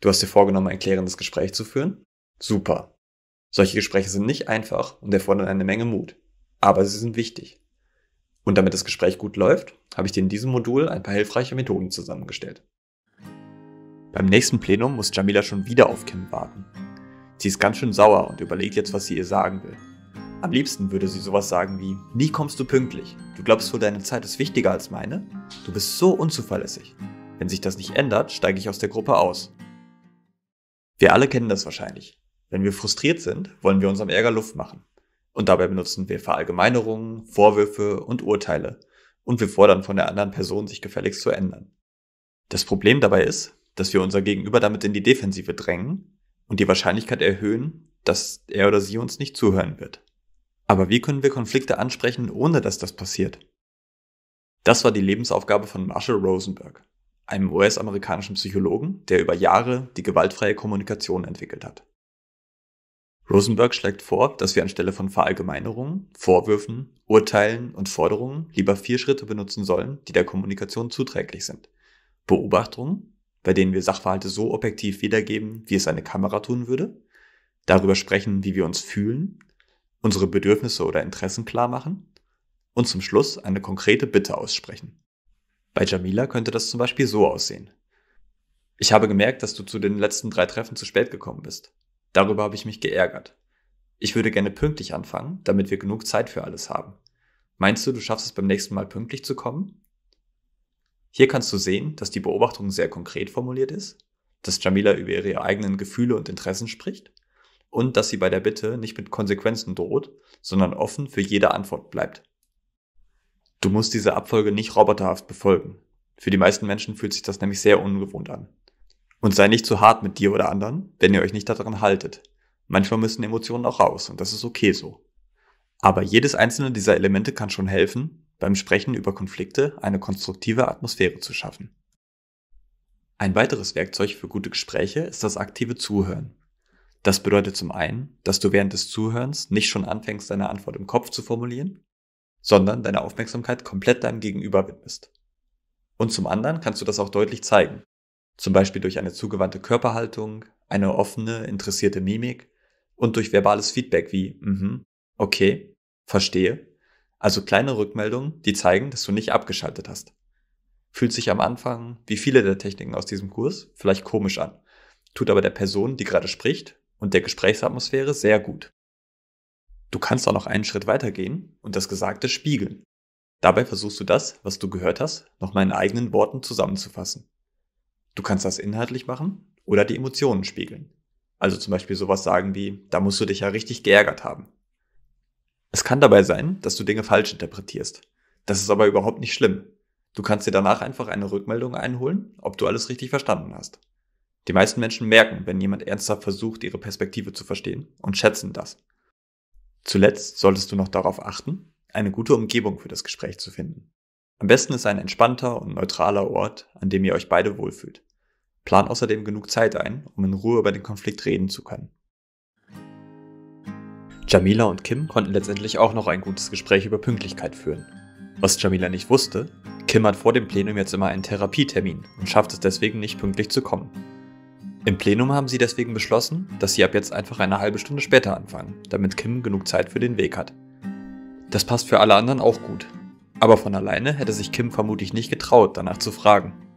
Du hast dir vorgenommen, ein klärendes Gespräch zu führen? Super. Solche Gespräche sind nicht einfach und erfordern eine Menge Mut. Aber sie sind wichtig. Und damit das Gespräch gut läuft, habe ich dir in diesem Modul ein paar hilfreiche Methoden zusammengestellt. Beim nächsten Plenum muss Jamila schon wieder auf Kim warten. Sie ist ganz schön sauer und überlegt jetzt, was sie ihr sagen will. Am liebsten würde sie sowas sagen wie, nie kommst du pünktlich. Du glaubst wohl, deine Zeit ist wichtiger als meine? Du bist so unzuverlässig. Wenn sich das nicht ändert, steige ich aus der Gruppe aus. Wir alle kennen das wahrscheinlich. Wenn wir frustriert sind, wollen wir unserem Ärger Luft machen. Und dabei benutzen wir Verallgemeinerungen, Vorwürfe und Urteile. Und wir fordern von der anderen Person, sich gefälligst zu ändern. Das Problem dabei ist, dass wir unser Gegenüber damit in die Defensive drängen und die Wahrscheinlichkeit erhöhen, dass er oder sie uns nicht zuhören wird. Aber wie können wir Konflikte ansprechen, ohne dass das passiert? Das war die Lebensaufgabe von Marshall Rosenberg einem US-amerikanischen Psychologen, der über Jahre die gewaltfreie Kommunikation entwickelt hat. Rosenberg schlägt vor, dass wir anstelle von Verallgemeinerungen, Vorwürfen, Urteilen und Forderungen lieber vier Schritte benutzen sollen, die der Kommunikation zuträglich sind. Beobachtungen, bei denen wir Sachverhalte so objektiv wiedergeben, wie es eine Kamera tun würde, darüber sprechen, wie wir uns fühlen, unsere Bedürfnisse oder Interessen klar machen und zum Schluss eine konkrete Bitte aussprechen. Bei Jamila könnte das zum Beispiel so aussehen. Ich habe gemerkt, dass du zu den letzten drei Treffen zu spät gekommen bist. Darüber habe ich mich geärgert. Ich würde gerne pünktlich anfangen, damit wir genug Zeit für alles haben. Meinst du, du schaffst es beim nächsten Mal pünktlich zu kommen? Hier kannst du sehen, dass die Beobachtung sehr konkret formuliert ist, dass Jamila über ihre eigenen Gefühle und Interessen spricht und dass sie bei der Bitte nicht mit Konsequenzen droht, sondern offen für jede Antwort bleibt. Du musst diese Abfolge nicht roboterhaft befolgen. Für die meisten Menschen fühlt sich das nämlich sehr ungewohnt an. Und sei nicht zu hart mit dir oder anderen, wenn ihr euch nicht daran haltet. Manchmal müssen Emotionen auch raus und das ist okay so. Aber jedes einzelne dieser Elemente kann schon helfen, beim Sprechen über Konflikte eine konstruktive Atmosphäre zu schaffen. Ein weiteres Werkzeug für gute Gespräche ist das aktive Zuhören. Das bedeutet zum einen, dass du während des Zuhörens nicht schon anfängst, deine Antwort im Kopf zu formulieren, sondern deine Aufmerksamkeit komplett deinem Gegenüber widmest. Und zum anderen kannst du das auch deutlich zeigen, zum Beispiel durch eine zugewandte Körperhaltung, eine offene, interessierte Mimik und durch verbales Feedback wie mhm, okay, verstehe, also kleine Rückmeldungen, die zeigen, dass du nicht abgeschaltet hast. Fühlt sich am Anfang, wie viele der Techniken aus diesem Kurs, vielleicht komisch an, tut aber der Person, die gerade spricht, und der Gesprächsatmosphäre sehr gut. Du kannst auch noch einen Schritt weitergehen und das Gesagte spiegeln. Dabei versuchst du das, was du gehört hast, noch meinen eigenen Worten zusammenzufassen. Du kannst das inhaltlich machen oder die Emotionen spiegeln. Also zum Beispiel sowas sagen wie, da musst du dich ja richtig geärgert haben. Es kann dabei sein, dass du Dinge falsch interpretierst. Das ist aber überhaupt nicht schlimm. Du kannst dir danach einfach eine Rückmeldung einholen, ob du alles richtig verstanden hast. Die meisten Menschen merken, wenn jemand ernsthaft versucht, ihre Perspektive zu verstehen und schätzen das. Zuletzt solltest du noch darauf achten, eine gute Umgebung für das Gespräch zu finden. Am besten ist ein entspannter und neutraler Ort, an dem ihr euch beide wohlfühlt. Plan außerdem genug Zeit ein, um in Ruhe über den Konflikt reden zu können. Jamila und Kim konnten letztendlich auch noch ein gutes Gespräch über Pünktlichkeit führen. Was Jamila nicht wusste, Kim hat vor dem Plenum jetzt immer einen Therapietermin und schafft es deswegen nicht pünktlich zu kommen. Im Plenum haben sie deswegen beschlossen, dass sie ab jetzt einfach eine halbe Stunde später anfangen, damit Kim genug Zeit für den Weg hat. Das passt für alle anderen auch gut. Aber von alleine hätte sich Kim vermutlich nicht getraut, danach zu fragen.